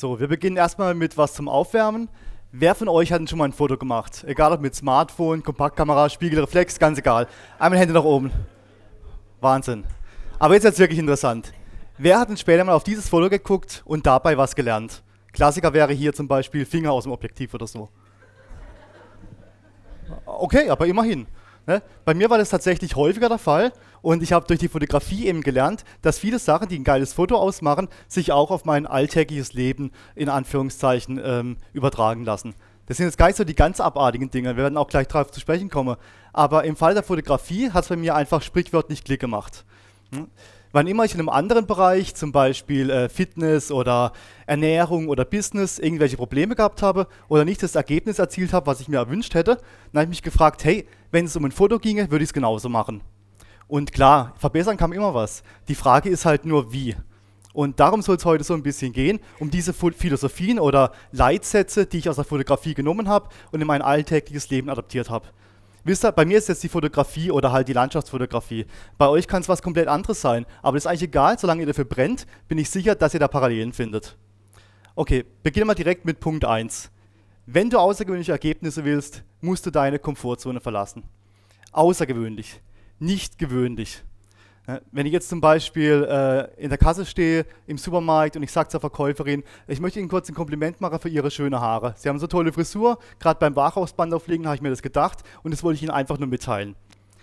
So, wir beginnen erstmal mit was zum Aufwärmen. Wer von euch hat denn schon mal ein Foto gemacht? Egal ob mit Smartphone, Kompaktkamera, Spiegelreflex, ganz egal. Einmal Hände nach oben. Wahnsinn. Aber jetzt ist es wirklich interessant. Wer hat denn später mal auf dieses Foto geguckt und dabei was gelernt? Klassiker wäre hier zum Beispiel Finger aus dem Objektiv oder so. Okay, aber immerhin. Ne? Bei mir war das tatsächlich häufiger der Fall und ich habe durch die Fotografie eben gelernt, dass viele Sachen, die ein geiles Foto ausmachen, sich auch auf mein alltägliches Leben in Anführungszeichen ähm, übertragen lassen. Das sind jetzt gar nicht so die ganz abartigen Dinge, wir werden auch gleich darauf zu sprechen kommen. Aber im Fall der Fotografie hat es bei mir einfach sprichwörtlich Klick gemacht. Hm? Wann immer ich in einem anderen Bereich, zum Beispiel äh, Fitness oder Ernährung oder Business, irgendwelche Probleme gehabt habe oder nicht das Ergebnis erzielt habe, was ich mir erwünscht hätte, dann habe ich mich gefragt, hey, wenn es um ein Foto ginge, würde ich es genauso machen. Und klar, verbessern kann immer was. Die Frage ist halt nur, wie. Und darum soll es heute so ein bisschen gehen, um diese Philosophien oder Leitsätze, die ich aus der Fotografie genommen habe und in mein alltägliches Leben adaptiert habe. Wisst ihr, bei mir ist jetzt die Fotografie oder halt die Landschaftsfotografie. Bei euch kann es was komplett anderes sein. Aber das ist eigentlich egal, solange ihr dafür brennt, bin ich sicher, dass ihr da Parallelen findet. Okay, beginnen wir direkt mit Punkt 1. Wenn du außergewöhnliche Ergebnisse willst, musst du deine Komfortzone verlassen. Außergewöhnlich, nicht gewöhnlich. Äh, wenn ich jetzt zum Beispiel äh, in der Kasse stehe, im Supermarkt und ich sage zur Verkäuferin, ich möchte Ihnen kurz ein Kompliment machen für Ihre schönen Haare. Sie haben so tolle Frisur, gerade beim Wachhausband auflegen habe ich mir das gedacht und das wollte ich Ihnen einfach nur mitteilen.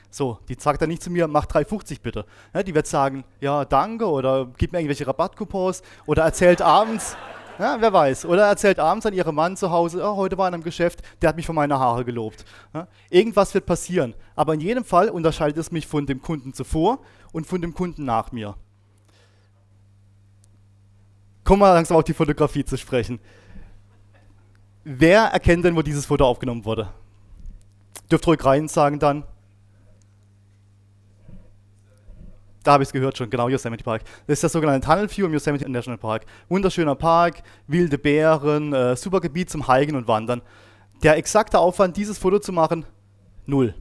So, die sagt dann nicht zu mir, mach 3,50 bitte. Ja, die wird sagen, ja, danke oder gib mir irgendwelche Rabattcoupons oder erzählt abends, ja, wer weiß, oder erzählt abends an ihrem Mann zu Hause, oh, heute war in einem Geschäft, der hat mich für meine Haare gelobt. Ja, irgendwas wird passieren, aber in jedem Fall unterscheidet es mich von dem Kunden zuvor, und von dem Kunden nach mir. Kommen wir langsam auf die Fotografie zu sprechen. Wer erkennt denn, wo dieses Foto aufgenommen wurde? Dürft ruhig rein sagen dann. Da habe ich es gehört schon, genau, Yosemite Park. Das ist der sogenannte Tunnel View im Yosemite National Park. Wunderschöner Park, wilde Bären, äh, super Gebiet zum Hiken und Wandern. Der exakte Aufwand, dieses Foto zu machen, null.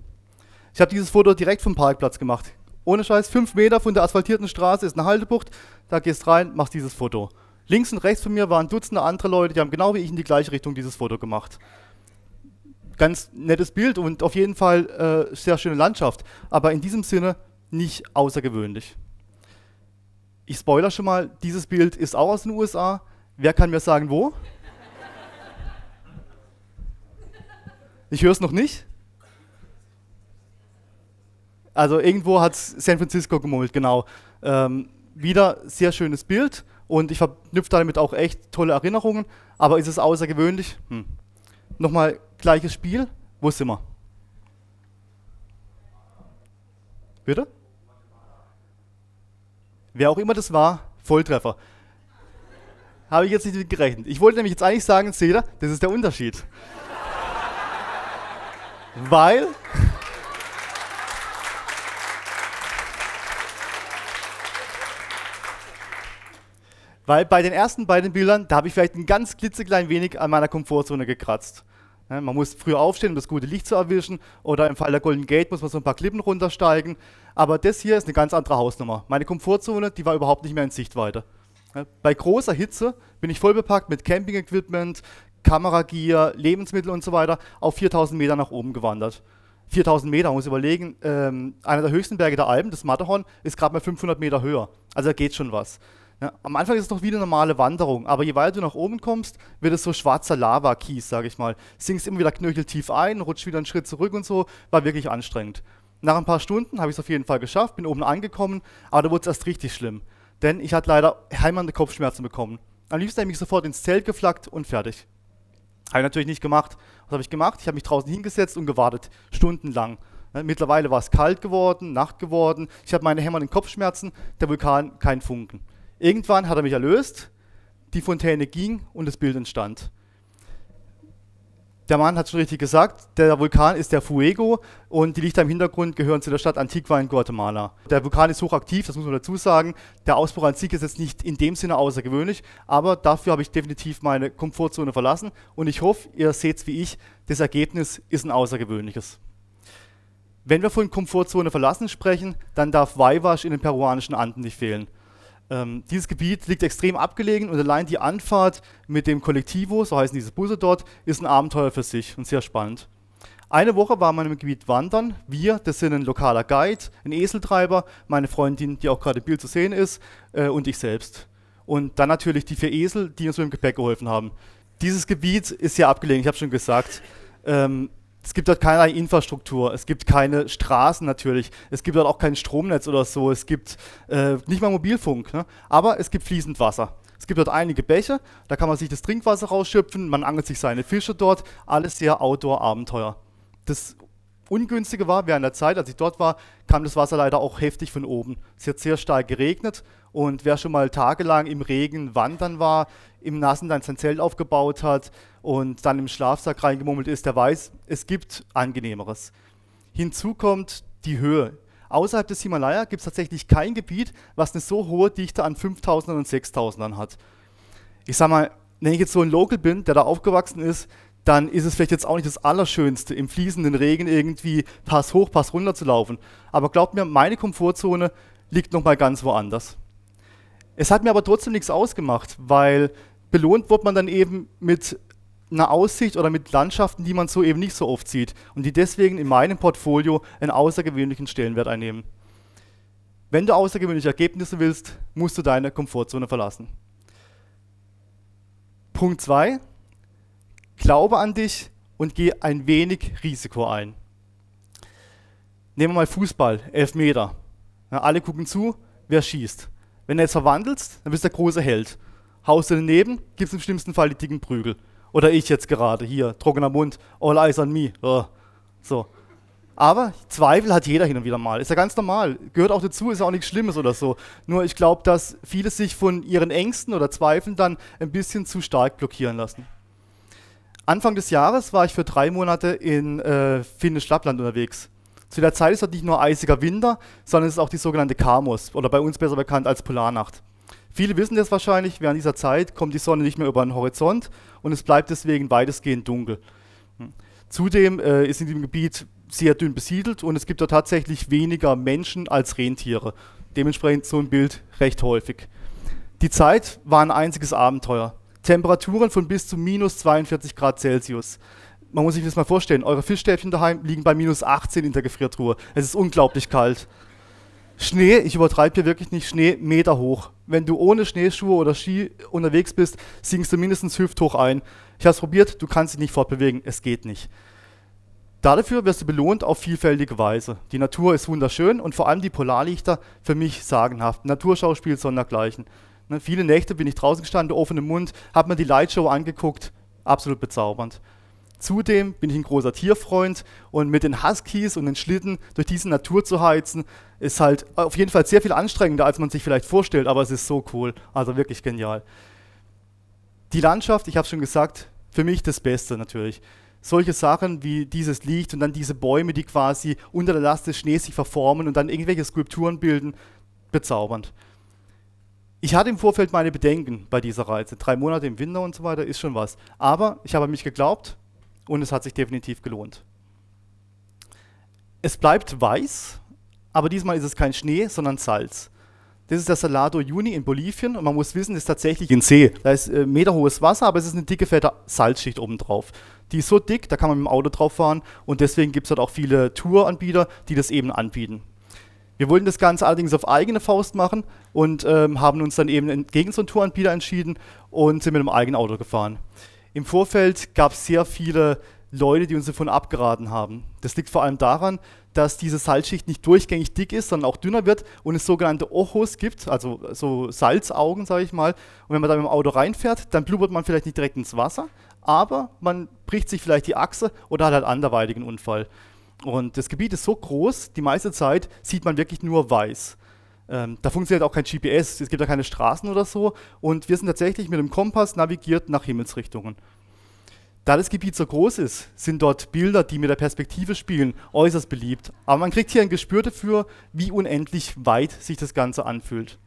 Ich habe dieses Foto direkt vom Parkplatz gemacht ohne Scheiß, fünf Meter von der asphaltierten Straße ist eine Haltebucht, da gehst rein, machst dieses Foto. Links und rechts von mir waren Dutzende andere Leute, die haben genau wie ich in die gleiche Richtung dieses Foto gemacht. Ganz nettes Bild und auf jeden Fall äh, sehr schöne Landschaft, aber in diesem Sinne nicht außergewöhnlich. Ich spoiler schon mal, dieses Bild ist auch aus den USA. Wer kann mir sagen, wo? Ich höre es noch nicht. Also irgendwo hat San Francisco gemummelt, genau. Ähm, wieder sehr schönes Bild und ich verknüpfe damit auch echt tolle Erinnerungen. Aber ist es außergewöhnlich? Hm. Nochmal gleiches Spiel. Wo sind wir? Bitte? Wer auch immer das war, Volltreffer. Habe ich jetzt nicht mit gerechnet. Ich wollte nämlich jetzt eigentlich sagen, seht ihr, das ist der Unterschied. Weil Weil bei den ersten beiden Bildern, da habe ich vielleicht ein ganz klitzeklein wenig an meiner Komfortzone gekratzt. Ne, man muss früh aufstehen, um das gute Licht zu erwischen. Oder im Fall der Golden Gate muss man so ein paar Klippen runtersteigen. Aber das hier ist eine ganz andere Hausnummer. Meine Komfortzone, die war überhaupt nicht mehr in Sichtweite. Ne, bei großer Hitze bin ich vollbepackt mit Camping-Equipment, Kameragier, Lebensmittel und so weiter auf 4000 Meter nach oben gewandert. 4000 Meter, man muss überlegen, ähm, einer der höchsten Berge der Alpen, das Matterhorn, ist gerade mal 500 Meter höher. Also da geht schon was. Ja, am Anfang ist es noch wie eine normale Wanderung, aber je weiter du nach oben kommst, wird es so schwarzer Lava-Kies, sage ich mal. Sinkst immer wieder knöcheltief ein, rutscht wieder einen Schritt zurück und so, war wirklich anstrengend. Nach ein paar Stunden habe ich es auf jeden Fall geschafft, bin oben angekommen, aber da wurde es erst richtig schlimm. Denn ich hatte leider heimernde Kopfschmerzen bekommen. Am liebsten habe ich mich sofort ins Zelt geflackt und fertig. Habe ich natürlich nicht gemacht. Was habe ich gemacht? Ich habe mich draußen hingesetzt und gewartet, stundenlang. Mittlerweile war es kalt geworden, Nacht geworden, ich habe meine hämmernden Kopfschmerzen, der Vulkan kein Funken. Irgendwann hat er mich erlöst, die Fontäne ging und das Bild entstand. Der Mann hat schon richtig gesagt, der Vulkan ist der Fuego und die Lichter im Hintergrund gehören zu der Stadt Antigua in Guatemala. Der Vulkan ist hochaktiv, das muss man dazu sagen. Der Ausbruch an sich ist jetzt nicht in dem Sinne außergewöhnlich, aber dafür habe ich definitiv meine Komfortzone verlassen und ich hoffe, ihr seht es wie ich, das Ergebnis ist ein außergewöhnliches. Wenn wir von Komfortzone verlassen sprechen, dann darf Waiwasch in den peruanischen Anden nicht fehlen. Ähm, dieses Gebiet liegt extrem abgelegen und allein die Anfahrt mit dem Kollektivo, so heißen diese Busse dort, ist ein Abenteuer für sich und sehr spannend. Eine Woche waren wir im Gebiet wandern. Wir, das sind ein lokaler Guide, ein Eseltreiber, meine Freundin, die auch gerade im Bild zu sehen ist, äh, und ich selbst. Und dann natürlich die vier Esel, die uns mit dem Gepäck geholfen haben. Dieses Gebiet ist sehr abgelegen, ich habe schon gesagt. Ähm, es gibt dort keinerlei Infrastruktur, es gibt keine Straßen natürlich, es gibt dort auch kein Stromnetz oder so, es gibt äh, nicht mal Mobilfunk, ne? aber es gibt fließend Wasser. Es gibt dort einige Bäche, da kann man sich das Trinkwasser rausschöpfen, man angelt sich seine Fische dort, alles sehr Outdoor-Abenteuer. Das Ungünstige war, während der Zeit, als ich dort war, kam das Wasser leider auch heftig von oben. Es hat sehr stark geregnet und wer schon mal tagelang im Regen wandern war, im Nassen dann sein Zelt aufgebaut hat und dann im Schlafsack reingemummelt ist, der weiß, es gibt angenehmeres. Hinzu kommt die Höhe. Außerhalb des Himalaya gibt es tatsächlich kein Gebiet, was eine so hohe Dichte an 5000ern und 6000ern hat. Ich sag mal, wenn ich jetzt so ein Local bin, der da aufgewachsen ist, dann ist es vielleicht jetzt auch nicht das Allerschönste, im fließenden Regen irgendwie Pass hoch, Pass runter zu laufen. Aber glaubt mir, meine Komfortzone liegt nochmal ganz woanders. Es hat mir aber trotzdem nichts ausgemacht, weil belohnt wird man dann eben mit einer Aussicht oder mit Landschaften, die man so eben nicht so oft sieht und die deswegen in meinem Portfolio einen außergewöhnlichen Stellenwert einnehmen. Wenn du außergewöhnliche Ergebnisse willst, musst du deine Komfortzone verlassen. Punkt 2 glaube an dich und gehe ein wenig Risiko ein. Nehmen wir mal Fußball, elf Meter. Ja, alle gucken zu, wer schießt. Wenn du jetzt verwandelst, dann bist du der große Held. Haust du daneben, gibst im schlimmsten Fall die dicken Prügel. Oder ich jetzt gerade, hier, trockener Mund, all eyes on me. Oh. So. Aber Zweifel hat jeder hin und wieder mal. Ist ja ganz normal. Gehört auch dazu, ist ja auch nichts Schlimmes oder so. Nur ich glaube, dass viele sich von ihren Ängsten oder Zweifeln dann ein bisschen zu stark blockieren lassen. Anfang des Jahres war ich für drei Monate in äh, Finnisch Lappland unterwegs. Zu der Zeit ist dort nicht nur eisiger Winter, sondern es ist auch die sogenannte Kamos oder bei uns besser bekannt als Polarnacht. Viele wissen das wahrscheinlich, während dieser Zeit kommt die Sonne nicht mehr über den Horizont und es bleibt deswegen weitestgehend dunkel. Hm. Zudem äh, ist in dem Gebiet sehr dünn besiedelt und es gibt dort tatsächlich weniger Menschen als Rentiere. Dementsprechend so ein Bild recht häufig. Die Zeit war ein einziges Abenteuer. Temperaturen von bis zu minus 42 Grad Celsius. Man muss sich das mal vorstellen, eure Fischstäbchen daheim liegen bei minus 18 in der Gefriertruhe. Es ist unglaublich kalt. Schnee, ich übertreibe hier wirklich nicht, Schnee Meter hoch. Wenn du ohne Schneeschuhe oder Ski unterwegs bist, sinkst du mindestens hüfthoch ein. Ich habe es probiert, du kannst dich nicht fortbewegen, es geht nicht. Dafür wirst du belohnt auf vielfältige Weise. Die Natur ist wunderschön und vor allem die Polarlichter für mich sagenhaft. Naturschauspiel sondergleichen. Ne, viele Nächte bin ich draußen gestanden, offenem Mund, habe mir die Lightshow angeguckt, absolut bezaubernd. Zudem bin ich ein großer Tierfreund und mit den Huskies und den Schlitten durch diese Natur zu heizen, ist halt auf jeden Fall sehr viel anstrengender, als man sich vielleicht vorstellt, aber es ist so cool, also wirklich genial. Die Landschaft, ich habe schon gesagt, für mich das Beste natürlich. Solche Sachen wie dieses Licht und dann diese Bäume, die quasi unter der Last des Schnees sich verformen und dann irgendwelche Skulpturen bilden, bezaubernd. Ich hatte im Vorfeld meine Bedenken bei dieser Reise. Drei Monate im Winter und so weiter ist schon was. Aber ich habe an mich geglaubt und es hat sich definitiv gelohnt. Es bleibt weiß, aber diesmal ist es kein Schnee, sondern Salz. Das ist der Salado Juni in Bolivien und man muss wissen, das ist tatsächlich ein See. Da ist äh, meterhohes Wasser, aber es ist eine dicke, fette Salzschicht obendrauf. Die ist so dick, da kann man mit dem Auto drauf fahren und deswegen gibt es dort auch viele Touranbieter, die das eben anbieten. Wir wollten das Ganze allerdings auf eigene Faust machen und ähm, haben uns dann eben gegen so einen Touranbieter entschieden und sind mit einem eigenen Auto gefahren. Im Vorfeld gab es sehr viele Leute, die uns davon abgeraten haben. Das liegt vor allem daran, dass diese Salzschicht nicht durchgängig dick ist, sondern auch dünner wird und es sogenannte Ochos gibt, also so Salzaugen, sage ich mal. Und wenn man da mit dem Auto reinfährt, dann blubbert man vielleicht nicht direkt ins Wasser, aber man bricht sich vielleicht die Achse oder hat halt anderweitigen Unfall. Und das Gebiet ist so groß, die meiste Zeit sieht man wirklich nur weiß. Ähm, da funktioniert auch kein GPS, es gibt da keine Straßen oder so. Und wir sind tatsächlich mit dem Kompass navigiert nach Himmelsrichtungen. Da das Gebiet so groß ist, sind dort Bilder, die mit der Perspektive spielen, äußerst beliebt. Aber man kriegt hier ein Gespür dafür, wie unendlich weit sich das Ganze anfühlt.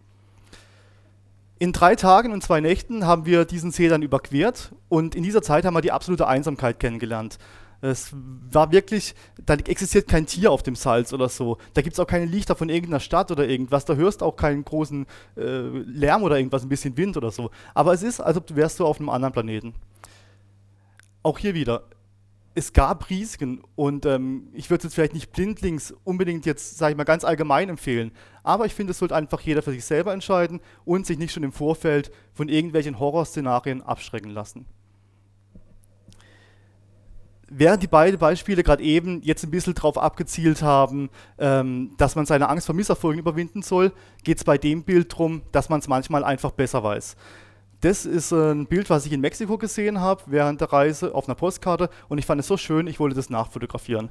In drei Tagen und zwei Nächten haben wir diesen See dann überquert und in dieser Zeit haben wir die absolute Einsamkeit kennengelernt. Es war wirklich, da existiert kein Tier auf dem Salz oder so. Da gibt es auch keine Lichter von irgendeiner Stadt oder irgendwas. Da hörst auch keinen großen äh, Lärm oder irgendwas, ein bisschen Wind oder so. Aber es ist, als ob du wärst du auf einem anderen Planeten. Auch hier wieder. Es gab Risiken und ähm, ich würde es jetzt vielleicht nicht blindlings unbedingt jetzt, sage ich mal, ganz allgemein empfehlen. Aber ich finde, es sollte einfach jeder für sich selber entscheiden und sich nicht schon im Vorfeld von irgendwelchen Horrorszenarien abschrecken lassen während die beiden Beispiele gerade eben jetzt ein bisschen darauf abgezielt haben, ähm, dass man seine Angst vor Misserfolgen überwinden soll, geht es bei dem Bild darum, dass man es manchmal einfach besser weiß. Das ist ein Bild, was ich in Mexiko gesehen habe, während der Reise auf einer Postkarte und ich fand es so schön, ich wollte das nachfotografieren.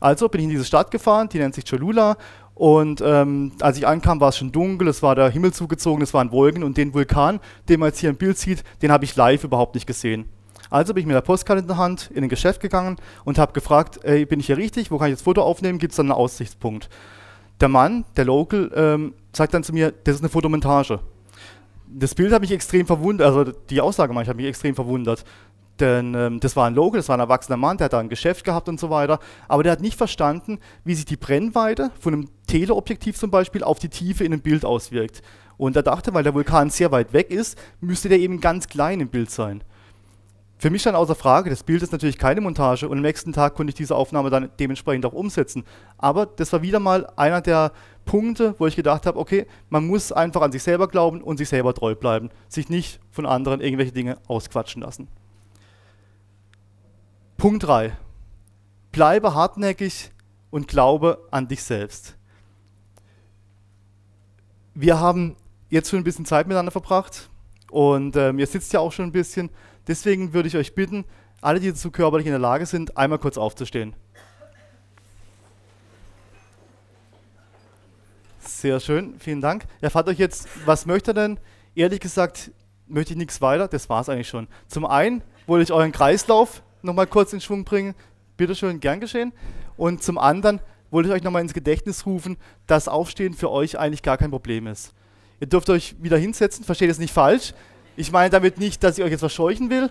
Also bin ich in diese Stadt gefahren, die nennt sich Cholula und ähm, als ich ankam, war es schon dunkel, es war der Himmel zugezogen, es waren Wolken und den Vulkan, den man jetzt hier im Bild sieht, den habe ich live überhaupt nicht gesehen. Also bin ich mit der Postkarte in der Hand in ein Geschäft gegangen und habe gefragt, ey, bin ich hier richtig, wo kann ich das Foto aufnehmen, gibt es dann einen Aussichtspunkt. Der Mann, der Local, ähm, sagt dann zu mir, das ist eine Fotomontage. Das Bild hat mich extrem verwundert, also die Aussage meine ich, hat mich extrem verwundert. Denn ähm, das war ein Local, das war ein erwachsener Mann, der hat da ein Geschäft gehabt und so weiter. Aber der hat nicht verstanden, wie sich die Brennweite von einem Teleobjektiv zum Beispiel auf die Tiefe in einem Bild auswirkt. Und er dachte, weil der Vulkan sehr weit weg ist, müsste der eben ganz klein im Bild sein. Für mich stand außer Frage, das Bild ist natürlich keine Montage und am nächsten Tag konnte ich diese Aufnahme dann dementsprechend auch umsetzen. Aber das war wieder mal einer der Punkte, wo ich gedacht habe, okay, man muss einfach an sich selber glauben und sich selber treu bleiben, sich nicht von anderen irgendwelche Dinge ausquatschen lassen. Punkt 3. Bleibe hartnäckig und glaube an dich selbst. Wir haben jetzt schon ein bisschen Zeit miteinander verbracht und ähm, ihr sitzt ja auch schon ein bisschen Deswegen würde ich euch bitten, alle, die dazu körperlich in der Lage sind, einmal kurz aufzustehen. Sehr schön, vielen Dank. Ja, fragt euch jetzt, was möchte denn? Ehrlich gesagt, möchte ich nichts weiter. Das war es eigentlich schon. Zum einen wollte ich euren Kreislauf nochmal kurz in Schwung bringen. Bitteschön, gern geschehen. Und zum anderen wollte ich euch nochmal ins Gedächtnis rufen, dass Aufstehen für euch eigentlich gar kein Problem ist. Ihr dürft euch wieder hinsetzen, versteht es nicht falsch. Ich meine damit nicht, dass ich euch jetzt verscheuchen will,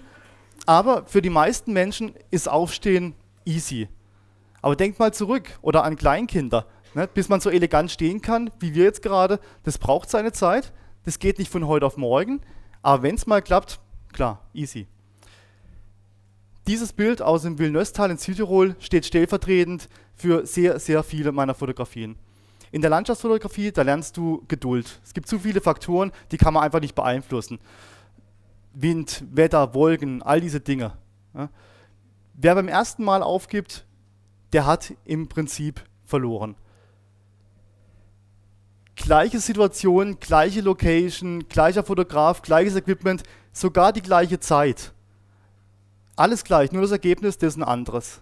aber für die meisten Menschen ist Aufstehen easy. Aber denkt mal zurück oder an Kleinkinder. Ne? Bis man so elegant stehen kann, wie wir jetzt gerade, das braucht seine Zeit. Das geht nicht von heute auf morgen. Aber wenn es mal klappt, klar, easy. Dieses Bild aus dem villeneuve in Südtirol steht stellvertretend für sehr, sehr viele meiner Fotografien. In der Landschaftsfotografie, da lernst du Geduld. Es gibt zu viele Faktoren, die kann man einfach nicht beeinflussen. Wind, Wetter, Wolken, all diese Dinge. Ja. Wer beim ersten Mal aufgibt, der hat im Prinzip verloren. Gleiche Situation, gleiche Location, gleicher Fotograf, gleiches Equipment, sogar die gleiche Zeit. Alles gleich, nur das Ergebnis, das ist ein anderes.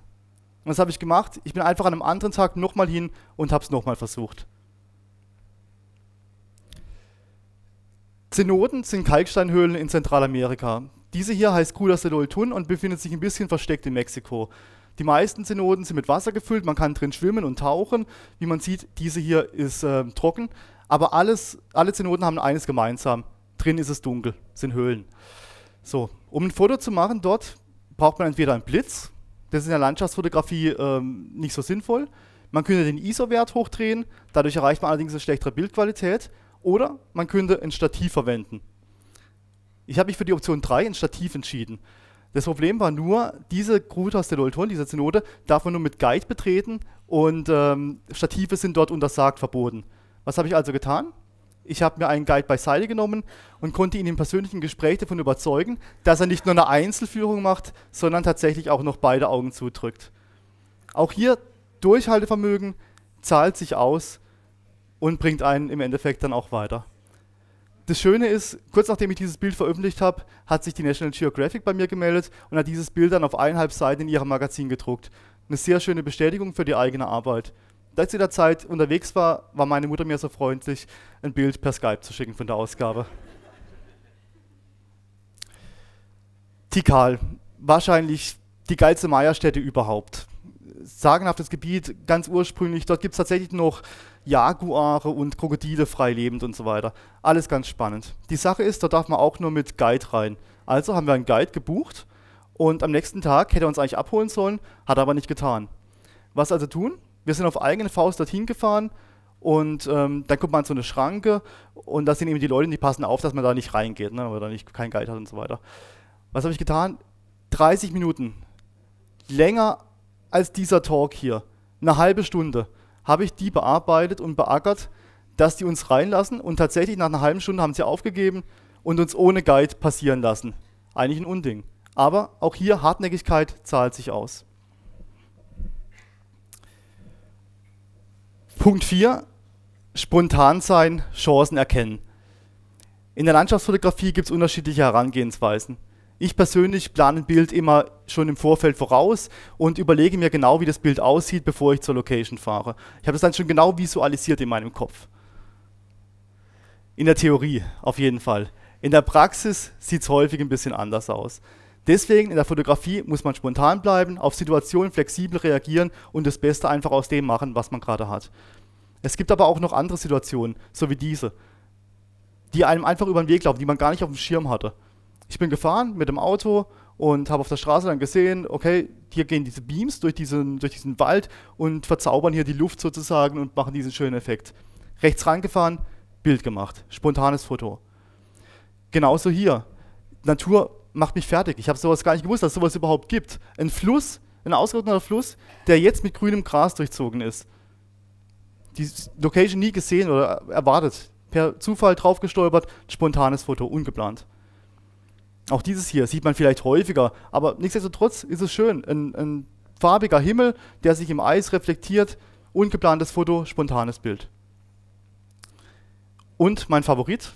Und das habe ich gemacht. Ich bin einfach an einem anderen Tag nochmal hin und habe es nochmal versucht. Zenoden sind Kalksteinhöhlen in Zentralamerika. Diese hier heißt Cudas del und befindet sich ein bisschen versteckt in Mexiko. Die meisten Zenoden sind mit Wasser gefüllt, man kann drin schwimmen und tauchen. Wie man sieht, diese hier ist äh, trocken, aber alles, alle Zenoden haben eines gemeinsam. Drin ist es dunkel, sind Höhlen. So, um ein Foto zu machen dort, braucht man entweder einen Blitz, das ist in der Landschaftsfotografie ähm, nicht so sinnvoll. Man könnte den ISO-Wert hochdrehen, dadurch erreicht man allerdings eine schlechtere Bildqualität. Oder man könnte ein Stativ verwenden. Ich habe mich für die Option 3, ein Stativ, entschieden. Das Problem war nur, diese Grute aus der Dolton, diese Zenode, darf man nur mit Guide betreten und ähm, Stative sind dort untersagt, verboten. Was habe ich also getan? Ich habe mir einen Guide beiseite genommen und konnte ihn im persönlichen Gespräch davon überzeugen, dass er nicht nur eine Einzelführung macht, sondern tatsächlich auch noch beide Augen zudrückt. Auch hier Durchhaltevermögen zahlt sich aus und bringt einen im Endeffekt dann auch weiter. Das Schöne ist, kurz nachdem ich dieses Bild veröffentlicht habe, hat sich die National Geographic bei mir gemeldet und hat dieses Bild dann auf eineinhalb Seiten in ihrem Magazin gedruckt. Eine sehr schöne Bestätigung für die eigene Arbeit. Da ich zu der Zeit unterwegs war, war meine Mutter mir so freundlich, ein Bild per Skype zu schicken von der Ausgabe. Tikal, wahrscheinlich die geilste Meierstätte überhaupt sagenhaftes Gebiet, ganz ursprünglich. Dort gibt es tatsächlich noch Jaguare und Krokodile freilebend und so weiter. Alles ganz spannend. Die Sache ist, da darf man auch nur mit Guide rein. Also haben wir einen Guide gebucht und am nächsten Tag hätte er uns eigentlich abholen sollen, hat er aber nicht getan. Was also tun? Wir sind auf eigene Faust dorthin gefahren und ähm, dann kommt man zu einer Schranke und da sind eben die Leute, die passen auf, dass man da nicht reingeht, ne, weil da nicht kein Guide hat und so weiter. Was habe ich getan? 30 Minuten länger als dieser Talk hier. Eine halbe Stunde habe ich die bearbeitet und beackert, dass die uns reinlassen und tatsächlich nach einer halben Stunde haben sie aufgegeben und uns ohne Guide passieren lassen. Eigentlich ein Unding. Aber auch hier Hartnäckigkeit zahlt sich aus. Punkt 4. Spontan sein, Chancen erkennen. In der Landschaftsfotografie gibt es unterschiedliche Herangehensweisen. Ich persönlich plane ein Bild immer schon im Vorfeld voraus und überlege mir genau, wie das Bild aussieht, bevor ich zur Location fahre. Ich habe das dann schon genau visualisiert in meinem Kopf. In der Theorie auf jeden Fall. In der Praxis sieht es häufig ein bisschen anders aus. Deswegen in der Fotografie muss man spontan bleiben, auf Situationen flexibel reagieren und das Beste einfach aus dem machen, was man gerade hat. Es gibt aber auch noch andere Situationen, so wie diese, die einem einfach über den Weg laufen, die man gar nicht auf dem Schirm hatte ich bin gefahren mit dem Auto und habe auf der Straße dann gesehen, okay, hier gehen diese Beams durch diesen, durch diesen Wald und verzaubern hier die Luft sozusagen und machen diesen schönen Effekt. Rechts rangefahren, Bild gemacht, spontanes Foto. Genauso hier. Natur macht mich fertig. Ich habe sowas gar nicht gewusst, dass es sowas überhaupt gibt. Ein Fluss, ein ausgeordneter Fluss, der jetzt mit grünem Gras durchzogen ist. Die Location nie gesehen oder erwartet. Per Zufall draufgestolpert, spontanes Foto, ungeplant. Auch dieses hier sieht man vielleicht häufiger, aber nichtsdestotrotz ist es schön. Ein, ein farbiger Himmel, der sich im Eis reflektiert, ungeplantes Foto, spontanes Bild. Und mein Favorit,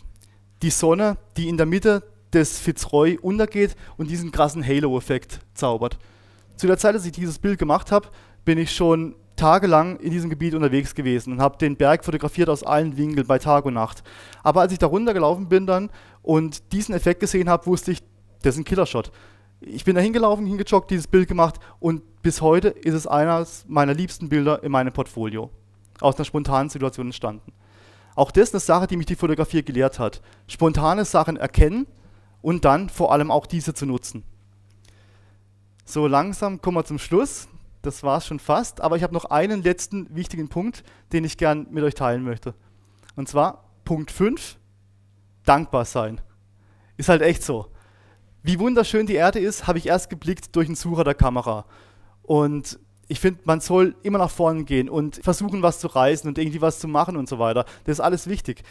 die Sonne, die in der Mitte des Fitzroy untergeht und diesen krassen Halo-Effekt zaubert. Zu der Zeit, als ich dieses Bild gemacht habe, bin ich schon tagelang in diesem Gebiet unterwegs gewesen und habe den Berg fotografiert aus allen Winkeln bei Tag und Nacht. Aber als ich da runtergelaufen bin dann und diesen Effekt gesehen habe, wusste ich, das ist ein Killershot. Ich bin da hingelaufen, hingejoggt, dieses Bild gemacht und bis heute ist es eines meiner liebsten Bilder in meinem Portfolio. Aus einer spontanen Situation entstanden. Auch das ist eine Sache, die mich die Fotografie gelehrt hat. Spontane Sachen erkennen und dann vor allem auch diese zu nutzen. So langsam kommen wir zum Schluss das war es schon fast, aber ich habe noch einen letzten wichtigen Punkt, den ich gern mit euch teilen möchte. Und zwar Punkt 5, dankbar sein. Ist halt echt so. Wie wunderschön die Erde ist, habe ich erst geblickt durch den Sucher der Kamera. Und ich finde, man soll immer nach vorne gehen und versuchen, was zu reißen und irgendwie was zu machen und so weiter. Das ist alles wichtig.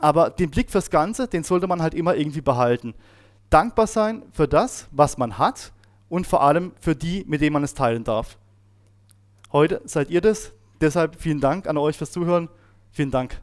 Aber den Blick fürs Ganze, den sollte man halt immer irgendwie behalten. Dankbar sein für das, was man hat und vor allem für die, mit denen man es teilen darf. Heute seid ihr das. Deshalb vielen Dank an euch fürs Zuhören. Vielen Dank.